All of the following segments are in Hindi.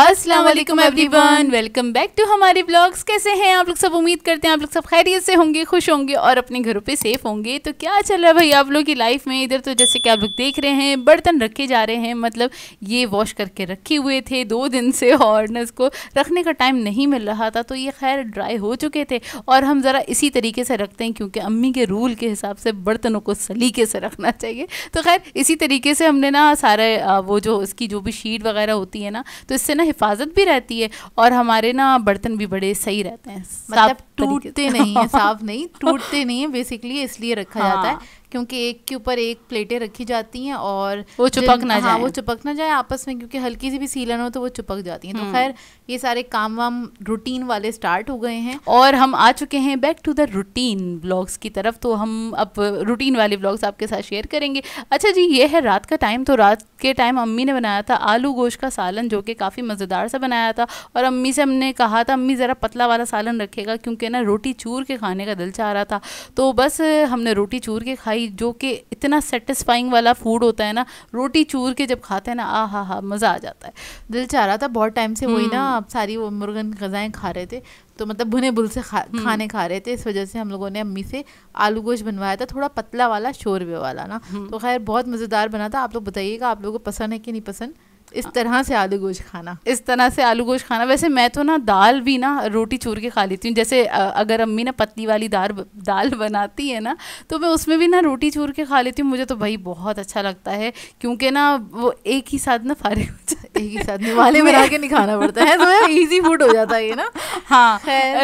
अस्सलाम वालेकुम एवरीवन वेलकम बैक टू हमारे ब्लॉग्स कैसे हैं आप लोग सब उम्मीद करते हैं आप लोग सब खैरियत से होंगे खुश होंगे और अपने घरों पे सेफ होंगे तो क्या चल रहा है भाई आप लोग की लाइफ में इधर तो जैसे कि आप लोग देख रहे हैं बर्तन रखे जा रहे हैं मतलब ये वॉश करके रखे हुए थे दो दिन से और न इसको रखने का टाइम नहीं मिल रहा था तो ये खैर ड्राई हो चुके थे और हम ज़रा इसी तरीके से रखते हैं क्योंकि अम्मी के रूल के हिसाब से बर्तनों को सलीके से रखना चाहिए तो खैर इसी तरीके से हमने ना सारे वो जो उसकी जो भी शीट वगैरह होती है ना तो इससे ना हिफाजत भी रहती है और हमारे ना बर्तन भी बड़े सही रहते हैं मतलब टूटते नहीं है साफ नहीं टूटते नहीं है बेसिकली इसलिए रखा हाँ। जाता है हाँ। क्योंकि एक के ऊपर एक प्लेटें रखी जाती हैं और वो चिपक ना हाँ, जाए वो चिपक ना जाए आपस में क्योंकि हल्की सी भी सीलन हो तो वो चिपक जाती हैं तो हम्म। खैर ये सारे काम वाम रूटीन वाले स्टार्ट हो गए हैं और हम आ चुके हैं back to the routine blogs की तरफ तो हम अब रूटीन वाले ब्लॉग्स आपके साथ शेयर करेंगे अच्छा जी ये है रात का टाइम तो रात के टाइम अम्मी ने बनाया था आलू गोश का सालन जो कि काफ़ी मज़ेदार सा बनाया था और अम्मी से हमने कहा था अम्मी ज़रा पतला वाला सालन रखेगा क्योंकि ना रोटी चूर के खाने का दिल चाह रहा था तो बस हमने रोटी चूर के खाई भाई जो कि इतना सेटिस्फाइंग वाला फूड होता है ना रोटी चूर के जब खाते हैं ना आ हा हा मज़ा आ जाता है दिल चाह रहा था बहुत टाइम से वही ना हम्म। आप सारी वो मुर्गन गज़ाएँ खा रहे थे तो मतलब भुने भुल से खा हम्म। खाने खा रहे थे इस वजह से हम लोगों ने अम्मी से आलू गोश्त बनवाया था थोड़ा पतला वाला शोरबे वाला ना हम्म। तो खैर बहुत मज़ेदार बना था आप लोग बताइएगा आप लोगों को पसंद है कि नहीं पसंद इस तरह से आलू गोश खाना इस तरह से आलू गोश्त खाना वैसे मैं तो ना दाल भी ना रोटी चूर के खा लेती हूँ जैसे अगर अम्मी ना पतली वाली दाल दाल बनाती है ना तो मैं उसमें भी ना रोटी चूर के खा लेती हूँ मुझे तो भाई बहुत अच्छा लगता है क्योंकि ना वो एक ही साथ ना फारे हो जाता एक ही साथ वाले बना के नहीं खाना पड़ता है तो ईजी फूड हो जाता है ये ना हाँ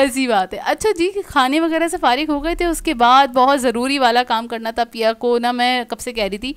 ऐसी बात है अच्छा जी खाने वगैरह से फारिग हो गए थे उसके बाद बहुत ज़रूरी वाला काम करना था पिया को ना मैं कब से कह रही थी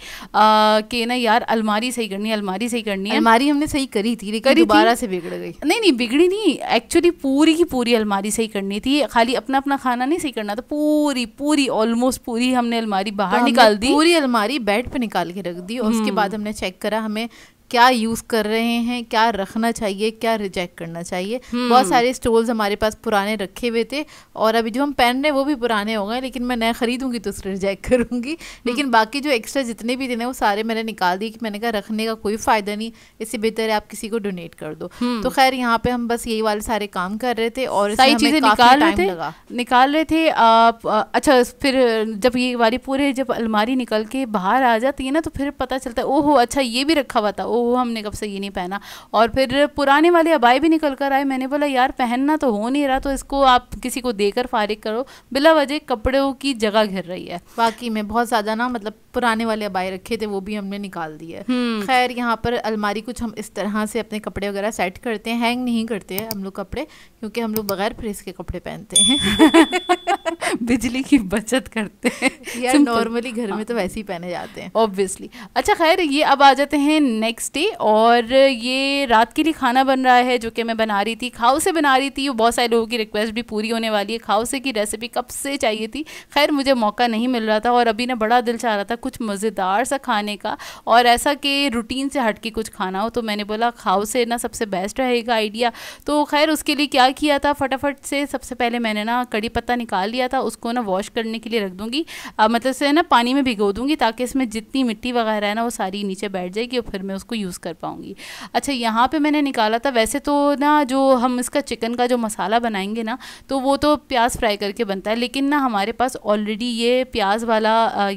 कि ना यार अलमारी सही करनी है अलमारी सही करनी है अलमारी हमने सही करी थी लेकिन दोबारा से बिगड़ गई नहीं नहीं बिगड़ी नहीं एक्चुअली पूरी की पूरी अलमारी सही करनी थी खाली अपना अपना खाना नहीं सही करना था पूरी पूरी ऑलमोस्ट पूरी हमने अलमारी तो बाहर निकाल दी पूरी अलमारी बेड पे निकाल के रख दी और उसके हम्म। बाद हमने चेक करा हमें क्या यूज़ कर रहे हैं क्या रखना चाहिए क्या रिजेक्ट करना चाहिए बहुत हम्म। सारे स्टोल्स हमारे पास पुराने रखे हुए थे और अभी जो हम पहन रहे हैं वो भी पुराने हो गए लेकिन मैं नया खरीदूंगी तो उसको रिजेक्ट करूंगी हम्म। लेकिन बाकी जो एक्स्ट्रा जितने भी दिन है वो सारे मैंने निकाल दिए कि मैंने कहा रखने का कोई फ़ायदा नहीं इससे बेहतर है आप किसी को डोनेट कर दो हम्म। तो खैर यहाँ पे हम बस यही वाले सारे काम कर रहे थे और सारी चीज़ें निकाल रहे थे निकाल रहे थे आप अच्छा फिर जब ये वाली पूरे जब अलमारी निकल के बाहर आ जाती है ना तो फिर पता चलता है ओहो अच्छा ये भी रखा हुआ था ओ ओह हमने कब से ये नहीं पहना और फिर पुराने वाले अबाई भी निकल कर आए मैंने बोला यार पहनना तो हो नहीं रहा तो इसको आप किसी को देकर फारिग करो बिला वजह कपड़ों की जगह घिर रही है बाकी में बहुत ज़्यादा ना मतलब पुराने वाले अबाई रखे थे वो भी हमने निकाल दिए हम्म। खैर यहाँ पर अलमारी कुछ हम इस तरह से अपने कपड़े वगैरह सेट करते हैं हैंग नहीं करते हैं हम लोग कपड़े क्योंकि हम लोग बगैर प्रेस के कपड़े पहनते हैं बिजली की बचत करते हैं यार नॉर्मली घर में तो हाँ। वैसे ही पहने जाते हैं ऑब्वियसली अच्छा खैर ये अब आ जाते हैं नेक्स्ट वेडनेसडे और ये रात के लिए खाना बन रहा है जो कि मैं बना रही थी खाओ से बना रही थी बहुत सारे लोगों की रिक्वेस्ट भी पूरी होने वाली है खाओ से की रेसिपी कब से चाहिए थी खैर मुझे मौका नहीं मिल रहा था और अभी ना बड़ा दिल चाह रहा था कुछ मज़ेदार सा खाने का और ऐसा कि रूटीन से हट के कुछ खाना हो तो मैंने बोला खाओ से ना सबसे बेस्ट रहेगा आइडिया तो खैर उसके लिए क्या किया था फटाफट से सबसे पहले मैंने ना कड़ी पत्ता निकाल लिया था उसको ना वॉश करने के लिए रख दूँगी मतलब से ना पानी में भिगो दूँगी ताकि इसमें जितनी मिट्टी वगैरह है ना वो सारी नीचे बैठ जाएगी और फिर मैं उसको को यूज़ कर पाऊँगी अच्छा यहाँ पे मैंने निकाला था वैसे तो ना जो हम इसका चिकन का जो मसाला बनाएंगे ना तो वो तो प्याज फ्राई करके बनता है लेकिन ना हमारे पास ऑलरेडी ये प्याज वाला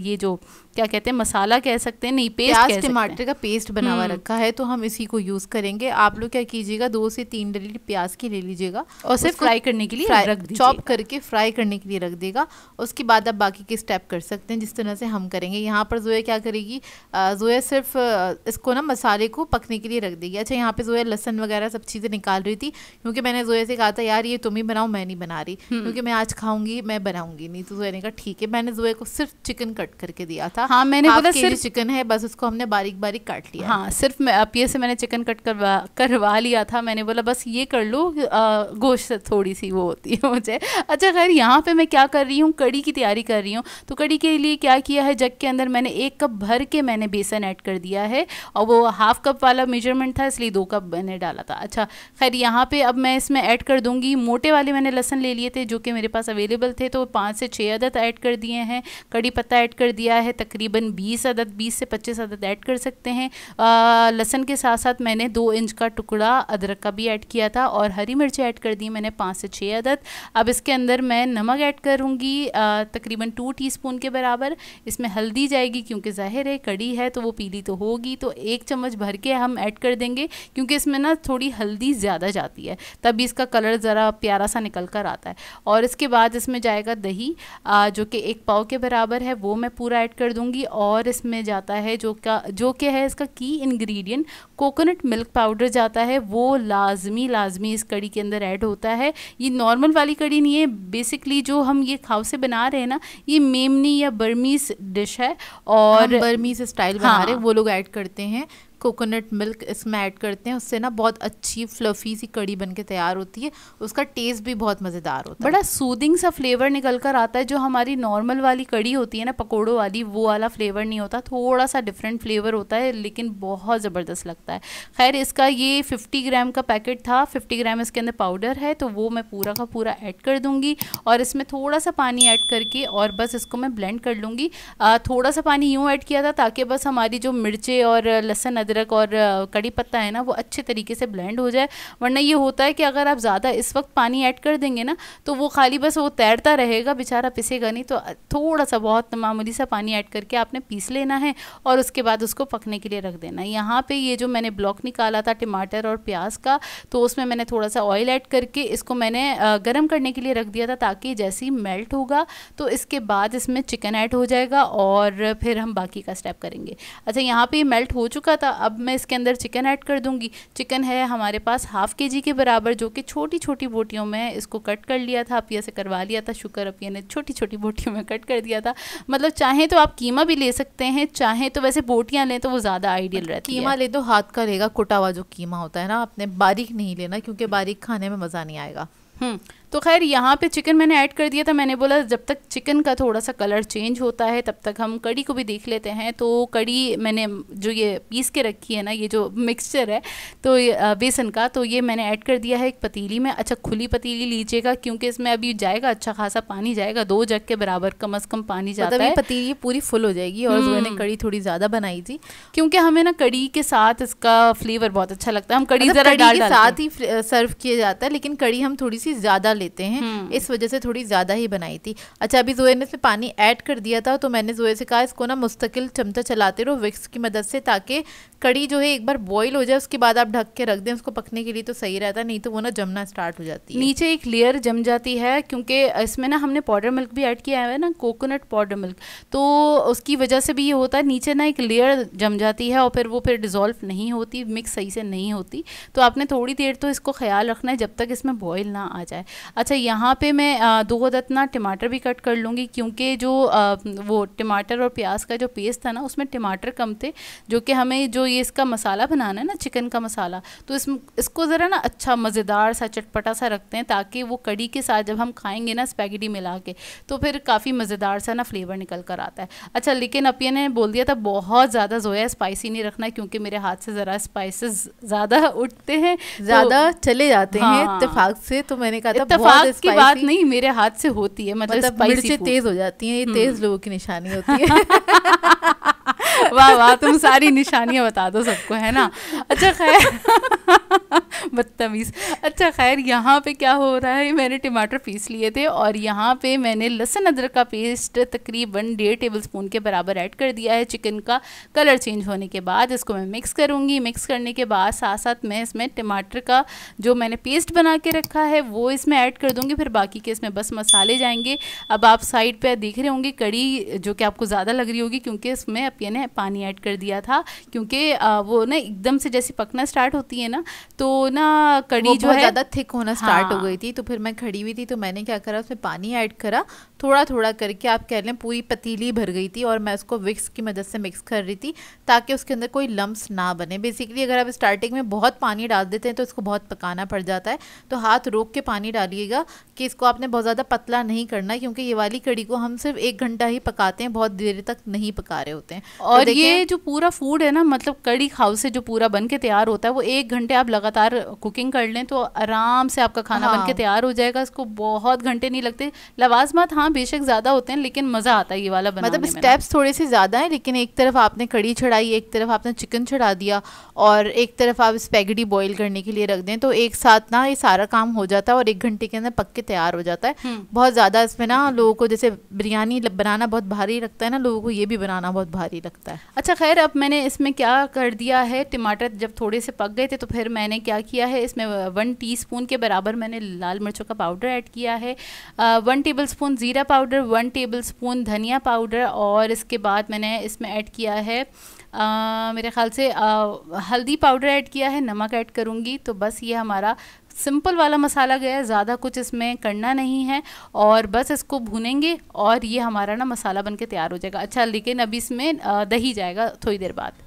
ये जो क्या कहते हैं मसाला कह सकते हैं नहीं पेस्ट प्याज टमाटर का पेस्ट बना हुआ रखा है तो हम इसी को यूज़ करेंगे आप लोग क्या कीजिएगा दो से तीन डली प्याज की ले लीजिएगा और सिर्फ फ्राई करने के लिए रख चॉप करके फ्राई करने के लिए रख देगा उसके बाद आप बाकी के स्टेप कर सकते हैं जिस तरह से हम करेंगे यहाँ पर जोया क्या करेगी जोया सिर्फ इसको ना मसाले को पकने के लिए रख देगी अच्छा यहाँ पे जोया लहसन वगैरह सब चीज़ें निकाल रही थी क्योंकि मैंने जोया से कहा था यार ये तुम ही बनाओ मैं नहीं बना रही हम्म। क्योंकि मैं आज खाऊंगी मैं बनाऊंगी नहीं तो जोया ने कहा ठीक है मैंने जोया को सिर्फ चिकन कट करके दिया था था हाँ मैंने बोला सिर्फ चिकन है बस उसको हमने बारीक बारीक काट लिया हाँ सिर्फ मैं पिए से मैंने चिकन कट करवा करवा लिया था मैंने बोला बस ये कर लो गोश्त थोड़ी सी वो होती है मुझे अच्छा खैर यहाँ पे मैं क्या कर रही हूँ कड़ी की तैयारी कर रही हूँ तो कड़ी के लिए क्या किया है जग के अंदर मैंने एक कप भर के मैंने बेसन ऐड कर दिया है और वो हाफ कप वाला मेजरमेंट था इसलिए दो कप मैंने डाला था अच्छा खैर यहाँ पर अब मैं इसमें ऐड कर दूँगी मोटे वाले मैंने लहसन ले लिए थे जो कि मेरे पास अवेलेबल थे तो पाँच से छः अदद ऐड कर दिए हैं कड़ी पत्ता ऐड कर दिया है तक तकरीबन 20 अदद 20 से 25 अदद ऐड कर सकते हैं लहसन के साथ साथ मैंने दो इंच का टुकड़ा अदरक का भी ऐड किया था और हरी मिर्च ऐड कर दी मैंने पाँच से छः अदद अब इसके अंदर मैं नमक ऐड करूँगी तकरीबन टू स्पून के बराबर इसमें हल्दी जाएगी क्योंकि ज़ाहिर है कड़ी है तो वो पीली तो होगी तो एक चम्मच भर के हम ऐड कर देंगे क्योंकि इसमें ना थोड़ी हल्दी ज़्यादा जाती है तभी इसका कलर ज़रा प्यारा सा निकल कर आता है और इसके बाद इसमें जाएगा दही जो कि एक पाव के बराबर है वो मैं पूरा ऐड कर दूँगी दूंगी और इसमें जाता है जो का जो क्या है इसका की इंग्रेडिएंट कोकोनट मिल्क पाउडर जाता है वो लाजमी लाजमी इस कड़ी के अंदर ऐड होता है ये नॉर्मल वाली कड़ी नहीं है बेसिकली जो हम ये खाव से बना रहे हैं ना ये मेमनी या बर्मीज डिश है और बर्मीज स्टाइल बना हाँ, रहे वो लोग ऐड करते हैं कोकोनट मिल्क इसमें ऐड करते हैं उससे ना बहुत अच्छी फ्लफ़ी सी कड़ी बन के तैयार होती है उसका टेस्ट भी बहुत मज़ेदार होता है बड़ा सूदिंग सा फ्लेवर निकल कर आता है जो हमारी नॉर्मल वाली कड़ी होती है ना पकौड़ों वाली वो वाला फ्लेवर नहीं होता थोड़ा सा डिफरेंट फ्लेवर होता है लेकिन बहुत ज़बरदस्त लगता है खैर इसका ये फिफ्टी ग्राम का पैकेट था फिफ्टी ग्राम इसके अंदर पाउडर है तो वो मैं पूरा का पूरा ऐड कर दूँगी और इसमें थोड़ा सा पानी ऐड करके और बस इसको मैं ब्लेंड कर लूँगी थोड़ा सा पानी यूँ ऐड किया था ताकि बस हमारी जो मिर्चें और लहसन अदरक अदरक और कड़ी पत्ता है ना वो अच्छे तरीके से ब्लेंड हो जाए वरना ये होता है कि अगर आप ज़्यादा इस वक्त पानी ऐड कर देंगे ना तो वो खाली बस वो तैरता रहेगा बेचारा पिसेगा नहीं तो थोड़ा सा बहुत मामूली सा पानी ऐड करके आपने पीस लेना है और उसके बाद उसको पकने के लिए रख देना यहाँ पर ये जो मैंने ब्लॉक निकाला था टमाटर और प्याज का तो उसमें मैंने थोड़ा सा ऑयल ऐड करके इसको मैंने गर्म करने के लिए रख दिया था ताकि जैसे ही मेल्ट होगा तो इसके बाद इसमें चिकन ऐड हो जाएगा और फिर हम बाकी का स्टेप करेंगे अच्छा यहाँ पे ये मेल्ट हो चुका था अब मैं इसके अंदर चिकन ऐड कर दूँगी चिकन है हमारे पास हाफ़ के जी के बराबर जो कि छोटी छोटी बोटियों में इसको कट कर लिया था अपिया से करवा लिया था शुक्र अपिया ने छोटी छोटी बोटियों में कट कर दिया था मतलब चाहें तो आप कीमा भी ले सकते हैं चाहें तो वैसे बोटियाँ लें तो वो ज़्यादा आइडियल रहती है कीमा ले तो हाथ का लेगा कुटा हुआ जो कीमा होता है ना आपने बारीक नहीं लेना क्योंकि बारीक खाने में मज़ा नहीं आएगा हम्म, तो खैर यहाँ पे चिकन मैंने ऐड कर दिया था मैंने बोला जब तक चिकन का थोड़ा सा कलर चेंज होता है तब तक हम कड़ी को भी देख लेते हैं तो कड़ी मैंने जो ये पीस के रखी है ना ये जो मिक्सचर है तो बेसन का तो ये मैंने ऐड कर दिया है एक पतीली में अच्छा खुली पतीली लीजिएगा क्योंकि इसमें अभी जाएगा अच्छा खासा पानी जाएगा दो जग के बराबर कम अज़ कम पानी मतलब जाता है पतीली पूरी फुल हो जाएगी और मैंने हम्म। कड़ी थोड़ी ज़्यादा बनाई थी क्योंकि हमें ना कड़ी के साथ इसका फ्लेवर बहुत अच्छा लगता है हम कड़ी मतलब साथ ही सर्व किया जाता है लेकिन कड़ी हम थोड़ी सी ज़्यादा लेते हैं हम्म। इस वजह से थोड़ी ज़्यादा ही बनाई थी अच्छा अभी जोए ने इसमें पानी ऐड कर दिया था तो मैंने जोए से कहा इसको ना मुस्तकिल चमचा चलाते रहो विक्स की मदद से ताकि कड़ी जो है एक बार बॉईल हो जाए उसके बाद आप ढक के रख दें उसको पकने के लिए तो सही रहता नहीं तो वो ना जमना स्टार्ट हो जाती है नीचे एक लेयर जम जाती है क्योंकि इसमें ना हमने पाउडर मिल्क भी ऐड किया है ना कोकोनट पाउडर मिल्क तो उसकी वजह से भी ये होता है नीचे ना एक लेयर जम जाती है और फिर वो फिर डिज़ोल्व नहीं होती मिक्स सही से नहीं होती तो आपने थोड़ी देर तो इसको ख्याल रखना है जब तक इसमें बॉयल ना आ जाए अच्छा यहाँ पे मैं दो दतना टमाटर भी कट कर लूँगी क्योंकि जो वो टमाटर और प्याज का जो पेस्ट था ना उसमें टमाटर कम थे जो कि हमें जो ये इसका मसाला बनाना है ना चिकन का मसाला तो इस इसको ज़रा ना अच्छा मज़ेदार सा चटपटा सा रखते हैं ताकि वो कड़ी के साथ जब हम खाएँगे ना स्पैगेटी मिला के तो फिर काफ़ी मज़ेदार सा ना फ्लेवर निकल कर आता है अच्छा लेकिन अपिया ने बोल दिया था बहुत ज़्यादा जोया स्पाइसी नहीं रखना क्योंकि मेरे हाथ से ज़रा स्पाइसेस ज़्यादा उठते हैं तो ज़्यादा तो, चले जाते हाँ, हैं इतफाक से तो मैंने कहा था बहुत की बात नहीं मेरे हाथ से होती है मतलब, मतलब तेज हो जाती है ये हम्म। तेज लोगों की निशानी होती है वाह वाह तुम सारी निशानियाँ बता दो सबको है ना अच्छा खैर बदतमीज़ अच्छा खैर यहाँ पे क्या हो रहा है मैंने टमाटर पीस लिए थे और यहाँ पे मैंने लहसुन अदरक का पेस्ट तकरीबन डेढ़ टेबल स्पून के बराबर ऐड कर दिया है चिकन का कलर चेंज होने के बाद इसको मैं मिक्स करूँगी मिक्स करने के बाद साथ साथ मैं इसमें टमाटर का जो मैंने पेस्ट बना के रखा है वो इसमें ऐड कर दूँगी फिर बाकी के इसमें बस मसाले जाएंगे अब आप साइड पर देख रहे होंगे कड़ी जो कि आपको ज़्यादा लग रही होगी क्योंकि इसमें अपने पानी ऐड कर दिया था क्योंकि वो ना एकदम से जैसे पकना स्टार्ट होती है ना तो ना कड़ी जो है ज़्यादा थिक होना स्टार्ट हो हाँ। गई थी तो फिर मैं खड़ी हुई थी तो मैंने क्या करा उसमें पानी ऐड करा थोड़ा थोड़ा करके आप कह लें पूरी पतीली भर गई थी और मैं उसको विक्स की मदद से मिक्स कर रही थी ताकि उसके अंदर कोई लम्ब ना बने बेसिकली अगर आप स्टार्टिंग में बहुत पानी डाल देते हैं तो इसको बहुत पकाना पड़ जाता है तो हाथ रोक के पानी डालिएगा कि इसको आपने बहुत ज़्यादा पतला नहीं करना क्योंकि ये वाली कड़ी को हम सिर्फ एक घंटा ही पकाते हैं बहुत देर तक नहीं पका रहे होते हैं और और ये जो पूरा फूड है ना मतलब कड़ी खाउ से जो पूरा बन के तैयार होता है वो एक घंटे आप लगातार कुकिंग कर लें तो आराम से आपका खाना हाँ। बन के हाँ। तैयार हो जाएगा इसको बहुत घंटे नहीं लगते लवाजमात हाँ बेशक ज्यादा होते हैं लेकिन मजा आता है ये वाला बनाने मतलब स्टेप्स थोड़े से ज्यादा है लेकिन एक तरफ आपने कड़ी चढ़ाई एक तरफ आपने चिकन चढ़ा दिया और एक तरफ आप स्पेगडी बॉयल करने के लिए रख दें तो एक साथ ना ये सारा काम हो जाता है और एक घंटे के अंदर पक के तैयार हो जाता है हम्म। बहुत ज़्यादा इसमें ना लोगों को जैसे बिरयानी बनाना बहुत भारी लगता है ना लोगों को ये भी बनाना बहुत भारी लगता है है अच्छा खैर अब मैंने इसमें क्या कर दिया है टमाटर जब थोड़े से पक गए थे तो फिर मैंने क्या किया है इसमें वन टीस्पून के बराबर मैंने लाल मिर्चों का पाउडर ऐड किया है वन टेबल स्पून ज़ीरा पाउडर वन टेबल स्पून धनिया पाउडर और इसके बाद मैंने इसमें ऐड किया है आ, मेरे ख्याल से आ, हल्दी पाउडर ऐड किया है नमक ऐड करूँगी तो बस ये हमारा सिंपल वाला मसाला गया है ज़्यादा कुछ इसमें करना नहीं है और बस इसको भुनेंगे और ये हमारा ना मसाला बन के तैयार हो जाएगा अच्छा लेकिन अभी इसमें दही जाएगा थोड़ी देर बाद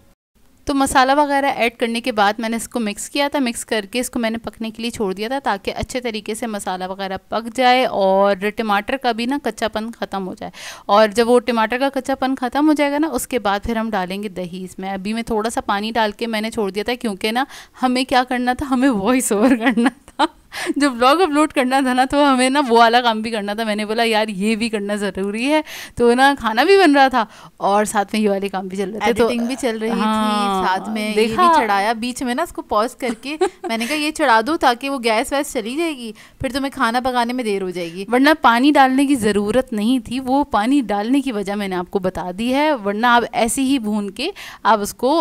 तो मसाला वगैरह ऐड करने के बाद मैंने इसको मिक्स किया था मिक्स करके इसको मैंने पकने के लिए छोड़ दिया था ताकि अच्छे तरीके से मसाला वगैरह पक जाए और टमाटर का भी ना कच्चापन ख़त्म हो जाए और जब वो टमाटर का कच्चापन ख़त्म हो जाएगा ना उसके बाद फिर हम डालेंगे दही इसमें अभी मैं थोड़ा सा पानी डाल के मैंने छोड़ दिया था क्योंकि ना हमें क्या करना था हमें वॉइस ओवर करना था जब ब्लॉग अपलोड करना था ना तो हमें ना वो वाला काम भी करना था मैंने बोला यार ये भी करना ज़रूरी है तो ना खाना भी बन रहा था और साथ में ये वाले काम भी चल रहे थे तो भी चल रही हाँ, थी साथ में देखा ये भी चढ़ाया बीच में ना उसको पॉज करके मैंने कहा ये चढ़ा दो ताकि वो गैस वैस चली जाएगी फिर तुम्हें खाना पकाने में देर हो जाएगी वरना पानी डालने की ज़रूरत नहीं थी वो पानी डालने की वजह मैंने आपको बता दी है वरना आप ऐसे ही भून के आप उसको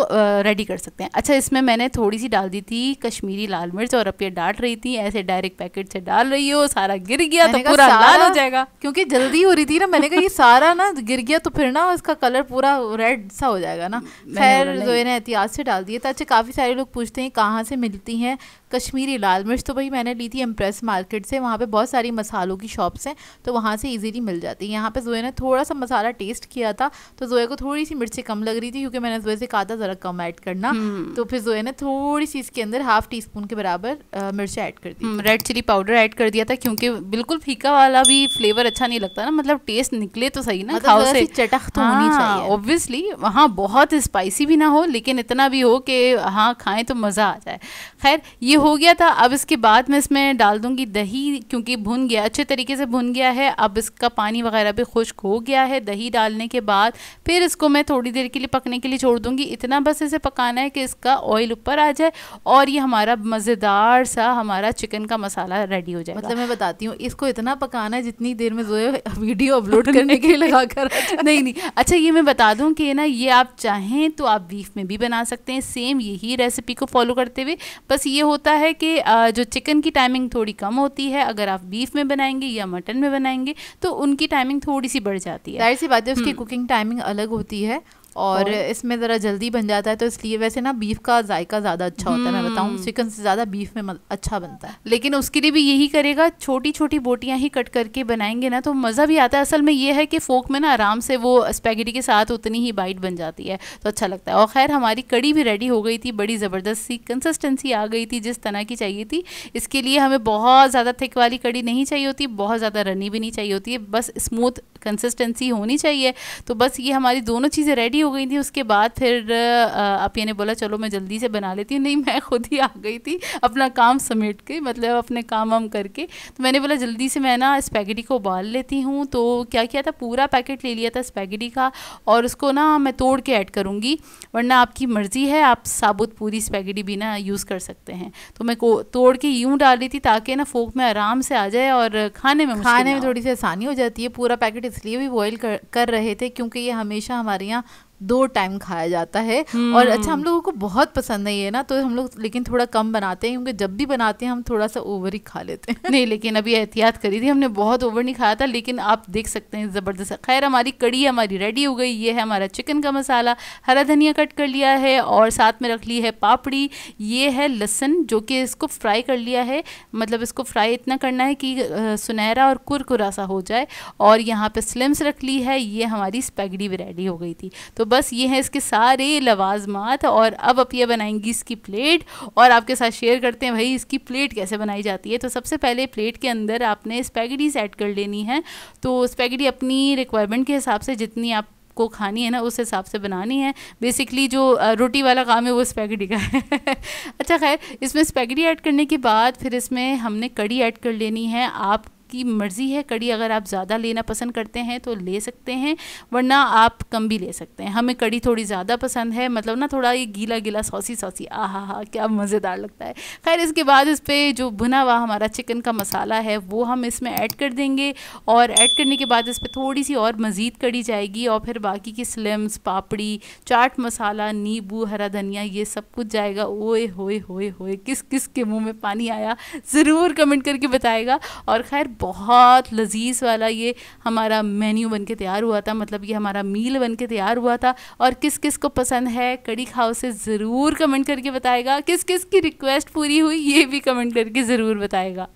रेडी कर सकते हैं अच्छा इसमें मैंने थोड़ी सी डाल दी थी कश्मीरी लाल मिर्च और अब ये डांट रही थी ऐसे डायरेक्ट पैकेट से डाल रही हो सारा गिर गया तो पूरा लाल हो जाएगा क्योंकि जल्दी हो रही थी ना मैंने कहा ये सारा ना गिर गया तो फिर ना इसका कलर पूरा रेड सा हो जाएगा ना खैर जो ने एहतियात से डाल दिया था तो अच्छा काफ़ी सारे लोग पूछते हैं कहाँ से मिलती हैं कश्मीरी लाल मिर्च तो भाई मैंने ली थी एम्प्रेस मार्केट से वहाँ पे बहुत सारी मसालों की शॉप्स हैं तो वहाँ से इजीली मिल जाती है यहाँ पे जोए ने थोड़ा सा मसाला टेस्ट किया था तो जोए को थोड़ी सी मिर्ची कम लग रही थी क्योंकि मैंने जोए से कहा था ज़रा कम ऐड करना हम्म। तो फिर जोए ने थोड़ी सी इसके अंदर हाफ टी स्पून के बराबर मिर्च ऐड कर दी रेड चिली पाउडर ऐड कर दिया था क्योंकि बिल्कुल फीका वाला भी फ्लेवर अच्छा नहीं लगता ना मतलब टेस्ट निकले तो सही ना हाँ, तो खाओ से चटख तो होनी हाँ, चाहिए ऑब्वियसली वहाँ बहुत स्पाइसी भी ना हो लेकिन इतना भी हो कि हाँ खाएं तो मज़ा आ जाए खैर ये हो गया था अब इसके बाद मैं इसमें डाल दूंगी दही क्योंकि भुन गया अच्छे तरीके से भुन गया है अब इसका पानी वगैरह भी खुश्क हो गया है दही डालने के बाद फिर इसको मैं थोड़ी देर के लिए पकने के लिए छोड़ दूँगी इतना बस इसे पकाना है कि इसका ऑयल ऊपर आ जाए और ये हमारा मज़ेदार सा हमारा चिकन का मसाला रेडी हो जाए मतलब मैं बताती हूँ इसको इतना पकाना है जितनी देर में जो है वीडियो अपलोड करने के लिए लगा कर नहीं नहीं अच्छा ये मैं बता दूँ कि ना ये आप चाहें तो आप बीफ में भी बना सकते हैं सेम यही रेसिपी को फॉलो करते हुए बस ये होता होता है कि जो चिकन की टाइमिंग थोड़ी कम होती है अगर आप बीफ में बनाएंगे या मटन में बनाएंगे तो उनकी टाइमिंग थोड़ी सी बढ़ जाती है जाहिर सी बात है उसकी कुकिंग हम्म। टाइमिंग अलग होती है और इसमें ज़रा जल्दी बन जाता है तो इसलिए वैसे ना बीफ का जायका ज़्यादा अच्छा होता है मैं बताऊँ हम्म। चिकन से ज़्यादा बीफ में अच्छा बनता है लेकिन उसके लिए भी यही करेगा छोटी छोटी बोटियाँ ही कट करके बनाएंगे ना तो मज़ा भी आता है असल में ये है कि फोक में ना आराम से वो स्पैगेटी के साथ उतनी ही बाइट बन जाती है तो अच्छा लगता है और खैर हमारी कड़ी भी रेडी हो गई थी बड़ी ज़बरदस्त सी कंसिस्टेंसी आ गई थी जिस तरह की चाहिए थी इसके लिए हमें बहुत ज़्यादा थिक वाली कड़ी नहीं चाहिए होती बहुत ज़्यादा रनी भी नहीं चाहिए होती है बस स्मूथ कंसिस्टेंसी होनी चाहिए तो बस ये हमारी दोनों चीज़ें रेडी हो गई थी उसके बाद फिर अपिया ने बोला चलो मैं जल्दी से बना लेती हूँ नहीं मैं खुद ही आ गई थी अपना काम समेट के मतलब अपने काम वाम करके तो मैंने बोला जल्दी से मैं ना स्पैगेटी को उबाल लेती हूँ तो क्या किया था पूरा पैकेट ले लिया था स्पैगेटी का और उसको ना मैं तोड़ के ऐड करूँगी वरना आपकी मर्ज़ी है आप साबुत पूरी स्पैगेटी भी ना यूज़ कर सकते हैं तो मैं को तोड़ के यूँ डाल रही थी ताकि ना फोक में आराम से आ जाए और खाने में खाने में थोड़ी सी आसानी हो जाती है पूरा पैकेट इसलिए भी बॉयल कर, कर रहे थे क्योंकि ये हमेशा हमारे यहाँ दो टाइम खाया जाता है हम्म। और अच्छा हम लोगों को बहुत पसंद नहीं है ना तो हम लोग लेकिन थोड़ा कम बनाते हैं क्योंकि जब भी बनाते हैं हम थोड़ा सा ओवर ही खा लेते हैं नहीं लेकिन अभी एहतियात करी थी हमने बहुत ओवर नहीं खाया था लेकिन आप देख सकते हैं ज़बरदस्त खैर हमारी कड़ी हमारी रेडी हो गई ये है हमारा चिकन का मसाला हरा धनिया कट कर लिया है और साथ में रख ली है पापड़ी ये है लहसन जो कि इसको फ्राई कर लिया है मतलब इसको फ्राई इतना करना है कि सुनहरा और कुरकुरा सा हो जाए और यहाँ पर स्लिम्स रख ली है ये हमारी स्पैगडी रेडी हो गई थी तो बस ये हैं इसके सारे लवाजमात और अब आप बनाएंगी इसकी प्लेट और आपके साथ शेयर करते हैं भाई इसकी प्लेट कैसे बनाई जाती है तो सबसे पहले प्लेट के अंदर आपने स्पैगडीज ऐड कर लेनी है तो स्पैगडी अपनी रिक्वायरमेंट के हिसाब से जितनी आप को खानी है ना उस हिसाब से बनानी है बेसिकली जो रोटी वाला काम है वो स्पैगेटी का है अच्छा खैर इसमें स्पैगेटी ऐड करने के बाद फिर इसमें हमने कड़ी ऐड कर लेनी है आप आपकी मर्ज़ी है कड़ी अगर आप ज़्यादा लेना पसंद करते हैं तो ले सकते हैं वरना आप कम भी ले सकते हैं हमें कड़ी थोड़ी ज़्यादा पसंद है मतलब ना थोड़ा ये गीला गीला सौसी सौसी आ हा हा क्या मज़ेदार लगता है खैर इसके बाद इस पर जो भुना हुआ हमारा चिकन का मसाला है वो हम इसमें ऐड कर देंगे और ऐड करने के बाद इस पर थोड़ी सी और मज़ीद कड़ी जाएगी और फिर बाकी की स्लिम्स पापड़ी चाट मसाला नींबू हरा धनिया ये सब कुछ जाएगा ओए होए होए होए किस किस के मुंह में पानी आया ज़रूर कमेंट करके बताएगा और खैर बहुत लजीज वाला ये हमारा मेन्यू बन के तैयार हुआ था मतलब ये हमारा मील बन के तैयार हुआ था और किस किस को पसंद है कड़ी खाओ से ज़रूर कमेंट करके बताएगा किस किस की रिक्वेस्ट पूरी हुई ये भी कमेंट करके ज़रूर बताएगा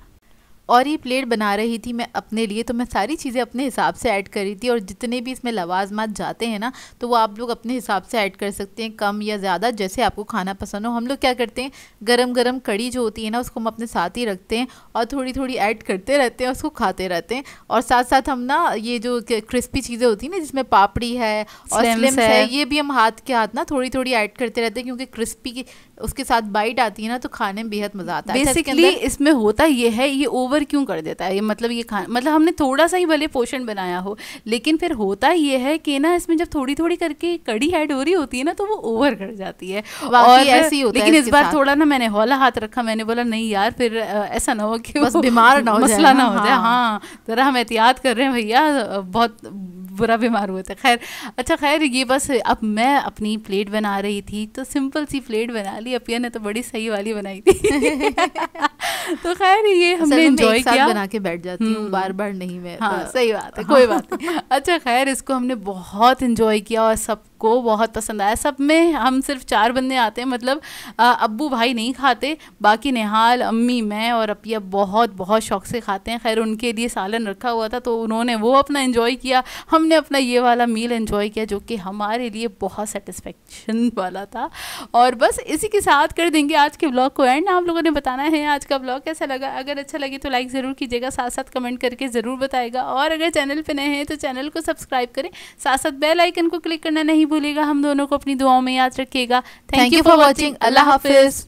और ये प्लेट बना रही थी मैं अपने लिए तो मैं सारी चीज़ें अपने हिसाब से ऐड कर रही थी और जितने भी इसमें लवाजमात जाते हैं ना तो वो आप लोग अपने हिसाब से ऐड कर सकते हैं कम या ज़्यादा जैसे आपको खाना पसंद हो हम लोग क्या करते हैं गरम गरम कड़ी जो होती है ना उसको हम अपने साथ ही रखते हैं और थोड़ी थोड़ी ऐड करते रहते हैं उसको खाते रहते हैं और साथ साथ हम ना ये जो क्रिस्पी चीज़ें होती हैं ना जिसमें पापड़ी है और स्लिम्स है ये भी हम हाथ के हाथ ना थोड़ी थोड़ी ऐड करते रहते हैं क्योंकि क्रिस्पी उसके साथ बाइट आती है ना तो खाने में बेहद मज़ा आता है बेसिकली अच्छा, इसमें होता ये है ये ओवर ओवर क्यों कर देता है ये मतलब ये खाना मतलब हमने थोड़ा सा ही भले पोषण बनाया हो लेकिन फिर होता ये है कि ना इसमें जब थोड़ी थोड़ी करके कड़ी ऐड हो रही होती है ना तो वो ओवर कर जाती है और ऐसी होती लेकिन इस बार थोड़ा ना मैंने हौला हाथ रखा मैंने बोला नहीं यार फिर ऐसा ना हो कि बस बीमार ना हो मसला ना हो जाए हाँ।, हाँ जरा हम एहतियात कर रहे हैं भैया बहुत बुरा बीमार हुआ था खैर अच्छा खैर ये बस अब मैं अपनी प्लेट बना रही थी तो सिंपल सी प्लेट बना ली अपिया ने तो बड़ी सही वाली बनाई थी तो खैर ये अच्छा, हमने इंजॉय तो किया बना के बैठ जाती हूँ हम्म। बार बार नहीं मैं हाँ तो सही बात है हाँ। कोई बात नहीं अच्छा खैर इसको हमने बहुत इंजॉय किया और सब सबको बहुत पसंद आया सब में हम सिर्फ चार बंदे आते हैं मतलब अब्बू भाई नहीं खाते बाकी निहाल अम्मी मैं और अपिया बहुत बहुत शौक से खाते हैं खैर उनके लिए सालन रखा हुआ था तो उन्होंने वो अपना इन्जॉय किया हमने अपना ये वाला मील इन्जॉय किया जो कि हमारे लिए बहुत सेटिस्फेक्शन वाला था और बस इसी के साथ कर देंगे आज के ब्लॉग को एंड आप लोगों ने बताना है आज का ब्लॉग कैसा लगा अगर अच्छा लगे तो लाइक ज़रूर कीजिएगा साथ साथ कमेंट करके ज़रूर बताएगा और अगर चैनल पर नए हैं तो चैनल को सब्सक्राइब करें साथ साथ बेल आइकन को क्लिक करना नहीं भूलिएगा हम दोनों को अपनी दुआओं में याद रखिएगा थैंक यू फॉर वॉचिंग अल्लाह हाफिज़